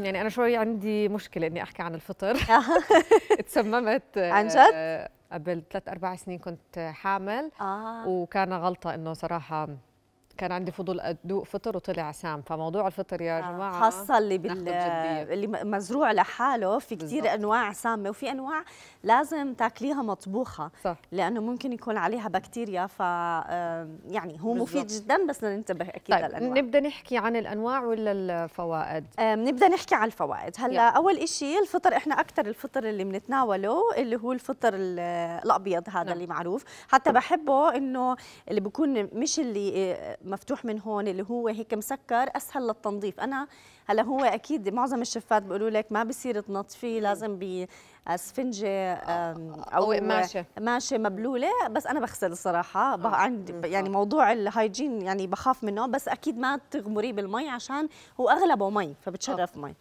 يعني انا شوي عندي مشكله اني احكي عن الفطر آه. تسممت آه، عن جد قبل ثلاث اربع سنين كنت حامل آه. وكان غلطه انه صراحه كان عندي فضول ادوق فطر وطلع سام فموضوع الفطر يا آه، جماعه خاصه اللي بال... اللي مزروع لحاله في كثير انواع سامه وفي انواع لازم تاكليها مطبوخه صح. لانه ممكن يكون عليها بكتيريا ف يعني هو بالزبط. مفيد جدا بس بدنا ننتبه اكيد طيب للانواع نبدا نحكي عن الانواع ولا الفوائد بنبدا آه، نحكي عن الفوائد هلا يعني. اول شيء الفطر احنا اكثر الفطر اللي بنتناوله اللي هو الفطر الابيض هذا نعم. اللي معروف حتى بحبه انه اللي بكون مش اللي آه، مفتوح من هون اللي هو هيك مسكر اسهل للتنظيف انا هلا هو اكيد معظم الشفات بيقولوا لك ما بصير تنظفيه لازم باسفنجه او قماشه قماشه مبلوله بس انا بغسل الصراحه آه. عندي يعني آه. موضوع الهايجين يعني بخاف منه بس اكيد ما تغمريه بالمي عشان هو اغلبه مي فبتشرف آه. مي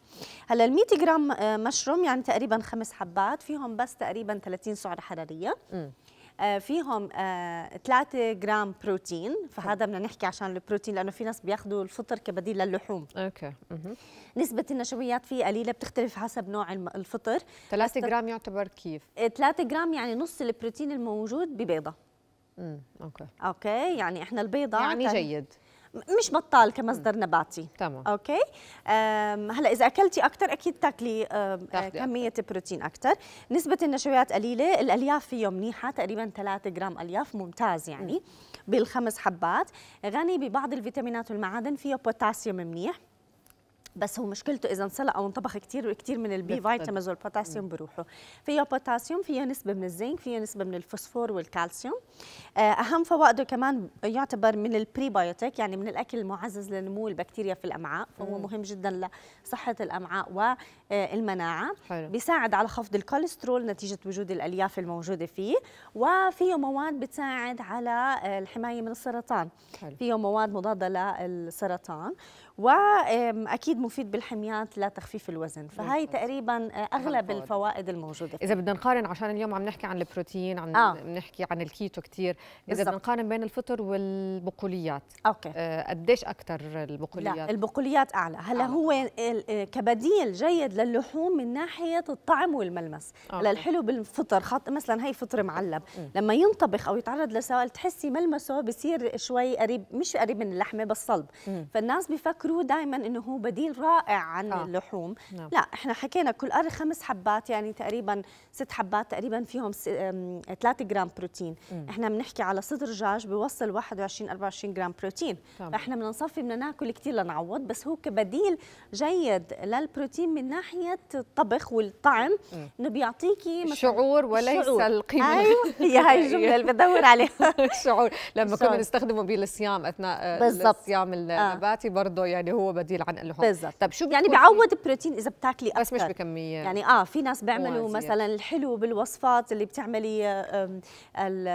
هلا ال 100 جرام مشروم يعني تقريبا خمس حبات فيهم بس تقريبا 30 سعره حراريه آه، فيهم 3 آه، جرام بروتين فهذا بدنا نحكي عشان البروتين لانه في ناس بياخذوا الفطر كبديل للحوم اوكي نسبه النشويات فيه قليله بتختلف حسب نوع الفطر 3 جرام يعتبر كيف 3 آه، جرام يعني نص البروتين الموجود ببيضه امم اوكي اوكي يعني احنا البيضه يعني جيد مش بطال كمصدر نباتي تمام اوكي هلا اذا اكلتي اكثر اكيد تاكلي كميه أكتر. بروتين اكثر نسبه النشويات قليله الالياف فيه منيحه تقريبا 3 جرام الياف ممتاز يعني م. بالخمس حبات غني ببعض الفيتامينات والمعادن فيه بوتاسيوم منيح بس هو مشكلته اذا انسلق او انطبخ كثير كثير من البي فيتامينز والبوتاسيوم بروحه فيها بوتاسيوم فيها نسبه من الزنك فيها نسبه من الفوسفور والكالسيوم آه، اهم فوائده كمان يعتبر من البريبايوتيك يعني من الاكل المعزز لنمو البكتيريا في الامعاء فهو مهم جدا لصحه الامعاء والمناعه آه، حلو. بيساعد على خفض الكوليسترول نتيجه وجود الالياف الموجوده فيه وفيه مواد بتساعد على آه، الحمايه من السرطان حلو. فيه مواد مضاده للسرطان واكيد مفيد بالحميات لتخفيف الوزن فهي تقريبا آه، اغلب الفوائد الموجوده فيه. اذا بدنا نقارن عشان اليوم عم نحكي عن البروتين عم آه. نحكي عن الكيتو كثير اذا بدنا نقارن بين الفطر والبقوليات اوكي آه قديش اكثر البقوليات لا البقوليات اعلى هلا آه. هو كبديل جيد للحوم من ناحيه الطعم والملمس آه. هلا الحلو بالفطر خط مثلا هي فطر معلب م. لما ينطبخ او يتعرض لسوائل تحسي ملمسه بصير شوي قريب مش قريب من اللحمه بس صلب م. فالناس بيفكروا دائما انه هو بديل تفصيل رائع عن آه. اللحوم نعم. لا احنا حكينا كل قرن خمس حبات يعني تقريبا ست حبات تقريبا فيهم 3 جرام بروتين م. احنا بنحكي على صدر دجاج بيوصل 21 24 جرام بروتين طبعا. فاحنا بدنا نصفي بدنا ناكل كثير لنعوض بس هو كبديل جيد للبروتين من ناحيه الطبخ والطعم انه بيعطيكي شعور وليس شعور. القيمه ايوه هي هاي الجمله اللي بدور عليها الشعور لما كنا نستخدمه بالصيام اثناء آه، بالزبط. الصيام النباتي آه. برضه يعني هو بديل عن اللحوم بالضبط طب شو يعني بيعوض البروتين اذا بتاكلي اكثر بس مش بكميه يعني اه في ناس بيعملوا مثلا الحلو بالوصفات اللي بتعملي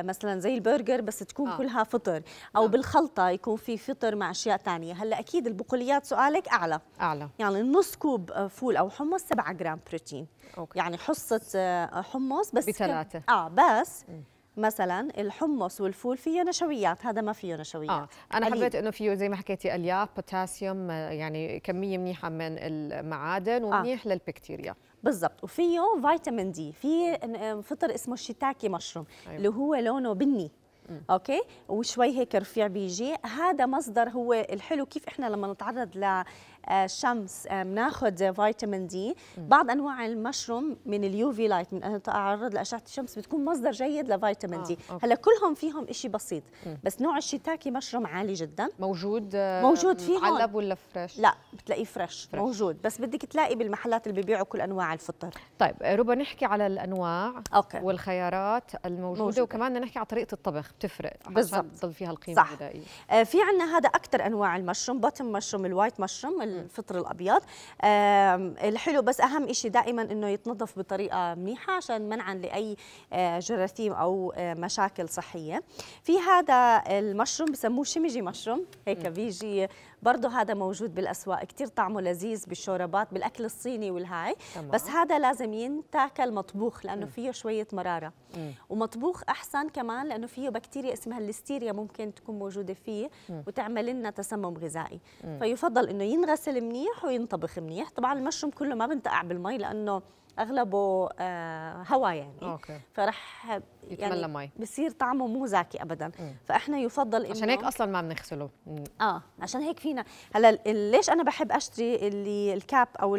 مثلا زي البرجر بس تكون آه. كلها فطر او آه. بالخلطه يكون في فطر مع اشياء ثانيه هلا اكيد البقوليات سؤالك اعلى اعلى يعني نص كوب فول او حمص 7 جرام بروتين أوكي. يعني حصه آه، حمص بس بثلاثه اه بس م. مثلا الحمص والفول فيه نشويات هذا ما فيه نشويات آه. انا قليل. حبيت انه فيه زي ما حكيتي الياف بوتاسيوم آه، يعني كميه منيحه من المعادن آه. ومنيح آه. للبكتيريا بالضبط وفيه فيتامين دي في آه، فطر اسمه الشيتاكي مشروم أيوة. اللي هو لونه بني مم. اوكي وشوي هيك رفيع بيجي هذا مصدر هو الحلو كيف احنا لما نتعرض الشمس آه، آه، بناخذ فيتامين دي بعض انواع المشروم من اليو في لايت من تعرض لاشعه الشمس بتكون مصدر جيد لفيتامين آه، دي آه. هلا كلهم فيهم شيء بسيط بس نوع الشيتاكي مشروم عالي جدا موجود موجود فيه معلب ولا فريش لا بتلاقيه فريش, فريش موجود بس بدك تلاقي بالمحلات اللي ببيعوا كل انواع الفطر طيب ربا نحكي على الانواع أوكي. والخيارات الموجوده موجودة. وكمان نحكي على طريقه الطبخ بتفرق بالضبط فيها القيمه الغذائيه آه في عندنا هذا اكثر انواع المشروم بوتم مشروم الوايت مشروم الفطر الابيض الحلو بس اهم شيء دائما انه يتنظف بطريقه منيحه عشان منعا لاي آه، جراثيم او آه، مشاكل صحيه في هذا المشروم بسموه شمجي مشروم هيك بيجي برضه هذا موجود بالاسواق كثير طعمه لذيذ بالشوربات بالاكل الصيني والهاي تمام. بس هذا لازم ينتاكل مطبوخ لانه م. فيه شويه مراره م. ومطبوخ احسن كمان لانه فيه بكتيريا اسمها الليستيريا ممكن تكون موجوده فيه م. وتعمل لنا تسمم غذائي م. فيفضل انه ينغسل ينغسل منيح وينطبخ منيح طبعا المشروم كله ما بنتقع بالمي لانه اغلبه آه، هواء يعني أوكي. فرح يتملى يعني مي بصير طعمه مو زاكي ابدا مم. فاحنا يفضل انه عشان هيك اصلا ما بنغسله اه عشان هيك فينا هلا ليش انا بحب اشتري اللي الكاب او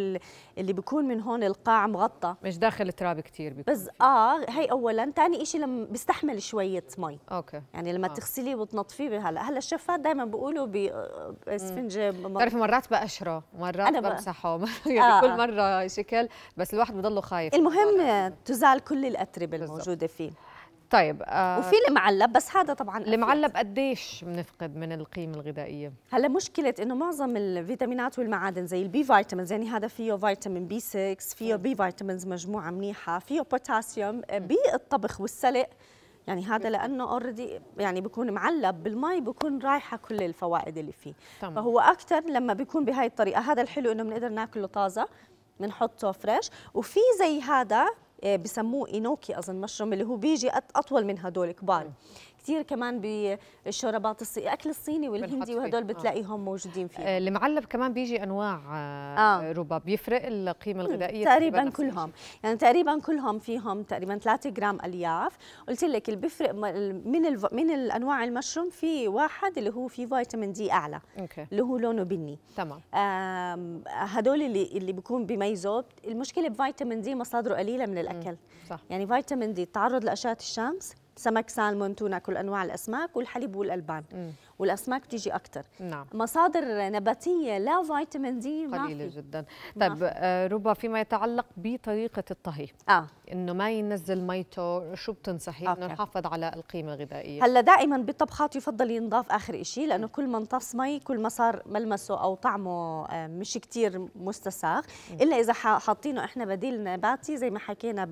اللي بيكون من هون القاع مغطى مش داخل تراب كثير بس اه هي اولا ثاني شيء لما بيستحمل شويه مي اوكي يعني لما آه. تغسليه وتنظفيه هلا هلا الشفات دائما بيقولوا باسفنجه آه، بتعرفي مرات بقشره مرات بمسحه يعني آه. كل آه. مره شكل بس الواحد بضله خايف المهم تزال كل الاتربه الموجوده فيه طيب آه وفي المعلب بس هذا طبعا المعلب قديش بنفقد من القيمه الغذائيه هلا مشكله انه معظم الفيتامينات والمعادن زي البي فيتامينز يعني هذا فيه فيتامين بي 6 فيه بي فيتامينز مجموعه منيحه فيه بوتاسيوم آه، بالطبخ والسلق يعني هذا لانه اوريدي يعني بيكون معلب بالمي بيكون رايحه كل الفوائد اللي فيه طبعا. فهو اكثر لما بيكون بهاي الطريقه هذا الحلو انه بنقدر ناكله طازه بنحطه فريش وفي زي هذا آه، بسموه اينوكي اظن مشروم اللي هو بيجي اطول من هدول كبار كثير كمان بالشوربات الصيني اكل الصيني والهندي وهدول آه. بتلاقيهم آه. موجودين فيه المعلب آه، كمان بيجي انواع آه. ربا بيفرق القيمه الغذائيه تقريبا كلهم يعني تقريبا كلهم فيهم تقريبا 3 جرام الياف قلت لك اللي بيفرق من الف... من الانواع المشروم في واحد اللي هو فيه فيتامين دي اعلى أوكي. اللي هو لونه بني تمام هدول اللي اللي بيكون بميزه المشكله بفيتامين دي مصادره قليله من الاكل صح. يعني فيتامين دي التعرض لاشعه الشمس سمك سالمون تونه كل انواع الاسماك والحليب والالبان مم. والاسماك بتيجي اكثر نعم. مصادر نباتيه لا فيتامين دي قليله ما في. جدا طيب آه، ربا فيما يتعلق بطريقه الطهي اه انه ما ينزل ميته شو بتنصحي انه نحافظ على القيمه الغذائيه هلا دائما بالطبخات يفضل ينضاف اخر شيء لانه كل ما انطفس مي كل ما صار ملمسه او طعمه آه، مش كثير مستساغ الا اذا حاطينه احنا بديل نباتي زي ما حكينا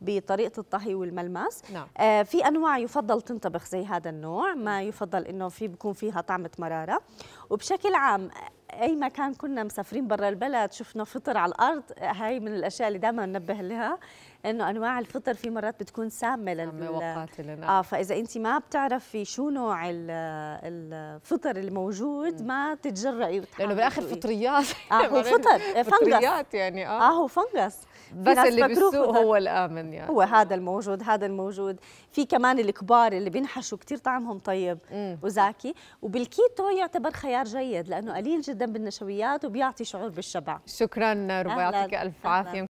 بطريقه الطهي والملمس نعم. آه في انواع يفضل تنطبخ زي هذا النوع ما يفضل انه في بكون فيها طعمة مرارة وبشكل عام اي مكان كنا مسافرين برا البلد شفنا فطر على الارض هاي من الاشياء اللي دائما ننبه لها انه انواع الفطر في مرات بتكون سامه لل نعم. اه فاذا انت ما بتعرفي شو نوع الفطر الموجود ما تتجرأي لانه بالاخر فطريات اه هو فطر آه، فطريات يعني اه اه هو فنجس بس اللي بالسوق هو الامن يعني هو هذا الموجود هذا الموجود في كمان الكبار اللي بينحشوا كثير طعمهم طيب مم. وزاكي وبالكيتو يعتبر خيار جيد لانه قليل جدا بالنشويات وبيعطي شعور بالشبع شكرا ربا يعطيك الف عافيه